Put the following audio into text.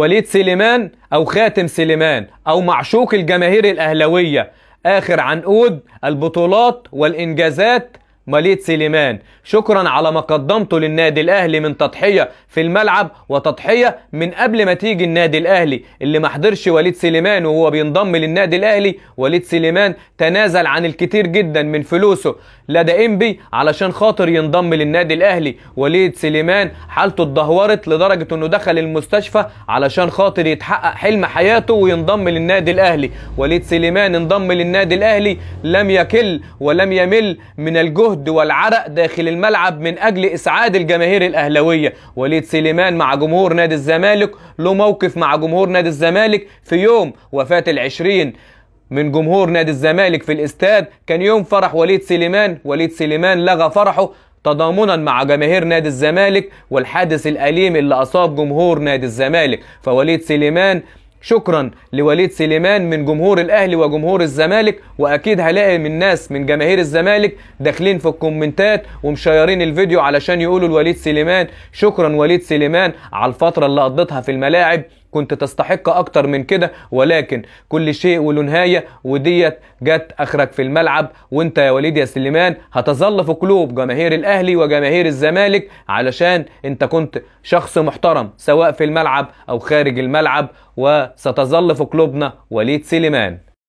وليد سليمان أو خاتم سليمان أو معشوق الجماهير الاهلاويه آخر عنقود البطولات والإنجازات ماليت سليمان شكرا على ما قدمته للنادي الاهلي من تضحيه في الملعب وتضحيه من قبل ما تيجي النادي الاهلي اللي ما حضرش وليد سليمان وهو بينضم للنادي الاهلي وليد سليمان تنازل عن الكتير جدا من فلوسه لدى انبي علشان خاطر ينضم للنادي الاهلي وليد سليمان حالته اتدهورت لدرجه انه دخل المستشفى علشان خاطر يتحقق حلم حياته وينضم للنادي الاهلي وليد سليمان انضم للنادي الاهلي لم يكل ولم يمل من الجهد الود والعرق داخل الملعب من أجل إسعاد الجماهير الاهلاويه وليد سليمان مع جمهور نادي الزمالك له موقف مع جمهور نادي الزمالك في يوم وفاة العشرين من جمهور نادي الزمالك في الاستاد كان يوم فرح وليد سليمان وليد سليمان لغى فرحه تضامنا مع جماهير نادي الزمالك والحادث الأليم اللي أصاب جمهور نادي الزمالك فوليد سليمان شكرا لوليد سليمان من جمهور الاهلي وجمهور الزمالك واكيد هلاقي من ناس من جماهير الزمالك داخلين في الكومنتات ومشيرين الفيديو علشان يقولوا لوليد سليمان شكرا وليد سليمان على الفتره اللي قضيتها في الملاعب كنت تستحق اكتر من كده ولكن كل شيء وله نهايه وديت جت اخرك في الملعب وانت يا وليد يا سليمان هتظل في قلوب جماهير الاهلي وجماهير الزمالك علشان انت كنت شخص محترم سواء في الملعب او خارج الملعب وستظل في قلوبنا وليد سليمان